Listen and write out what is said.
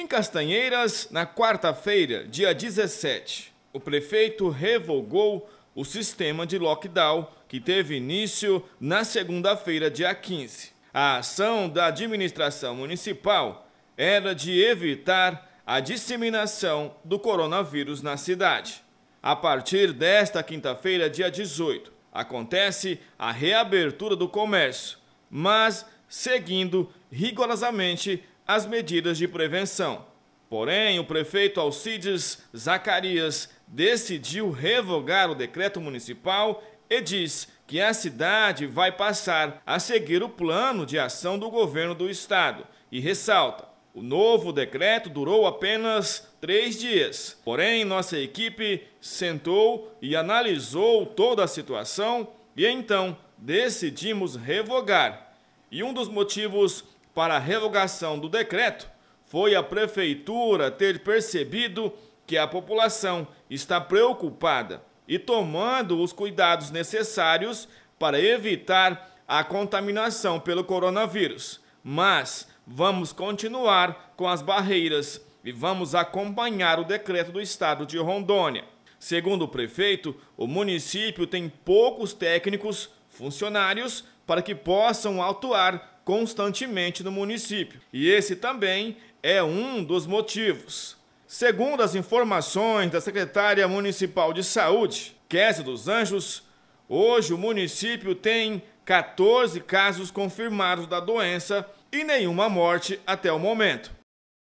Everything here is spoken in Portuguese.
Em Castanheiras, na quarta-feira, dia 17, o prefeito revogou o sistema de lockdown que teve início na segunda-feira, dia 15. A ação da administração municipal era de evitar a disseminação do coronavírus na cidade. A partir desta quinta-feira, dia 18, acontece a reabertura do comércio, mas seguindo rigorosamente as medidas de prevenção. Porém, o prefeito Alcides Zacarias decidiu revogar o decreto municipal e diz que a cidade vai passar a seguir o plano de ação do governo do estado e ressalta. O novo decreto durou apenas três dias. Porém, nossa equipe sentou e analisou toda a situação e então decidimos revogar. E um dos motivos para a revogação do decreto foi a prefeitura ter percebido que a população está preocupada e tomando os cuidados necessários para evitar a contaminação pelo coronavírus. Mas vamos continuar com as barreiras e vamos acompanhar o decreto do estado de Rondônia. Segundo o prefeito, o município tem poucos técnicos funcionários para que possam atuar constantemente no município. E esse também é um dos motivos. Segundo as informações da secretária municipal de saúde, Késia dos Anjos, hoje o município tem 14 casos confirmados da doença e nenhuma morte até o momento.